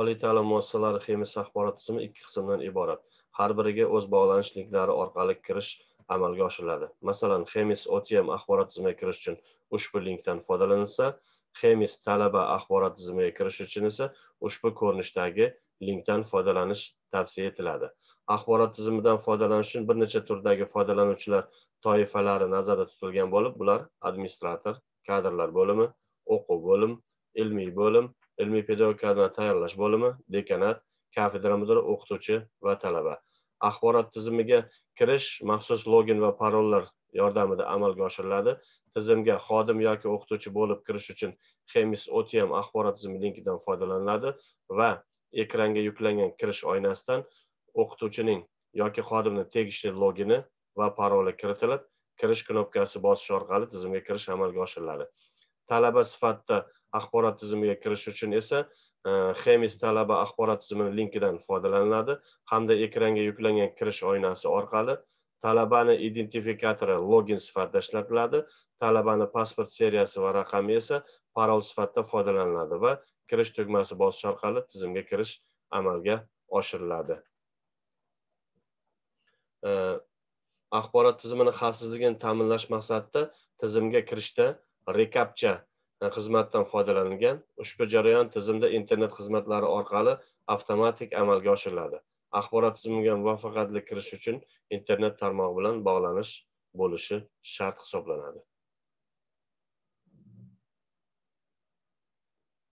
oliy ta'lim muassasalari xemis axborot tizimi ikki qismdan iborat har biriga o'z bog'lanish linklari orqali kirish amalga oshiriladi masalan xemis otm axborot tizimiga kirish uchun ushbu linkdan foydalanilsa xemis talaba axborot tizimiga kirish uchun esa ushbu ko'rinishdagi linkdan foydalanish tavsiya etiladi axborot tizimidan foydalanish uchun bir necha turdagi foydalanuvchilar toifalari nazarda tutilgan bo'lib bular administrator kadrlar bo'limi o'quv bo'lim ilmiy bo'lim ilmiy pedagogikadan tayyorlash bo'limi dekanat kafedra mudiri o'qituvchi va talaba axborot tizimiga kirish maxsus login va parollar yordamida amalga oshiriladi tizimga xodim yoki o'qituvchi bo'lib kirish uchun hemis otm axborot tizimi linkidan foydalaniladi va ekranga yuklangan kirish oynasidan o'qituvchining yoki xodimni tegishli logini va paroli kiritilib kirish knopkasi bosish orqali tizimga kirish amalga oshiriladi talaba sifatida axborot tizimiga kirish uchun esa hemis e, talaba axborot tizimi linkidan foydalaniladi hamda ekranga yuklangan kirish oynasi orqali talabani identifikatori login sifatida ishlatiladi talabani pasport seriyasi va raqami esa parol sifatida foydalaniladi va kirish tugmasi bosish orqali tizimga kirish amalga oshiriladi e, axborot tizimini xavfsizligini ta'minlash maqsadida tizimga kirishda rekapcha e, xizmatdan foydalanilgan ushbu jarayon tizimda internet xizmatlari orqali avtomatik amalga oshiriladi axborot tizimiga muvaffaqiyatli kirish uchun internet tarmog'i bilan bog'lanish bo'lishi shart hisoblanadi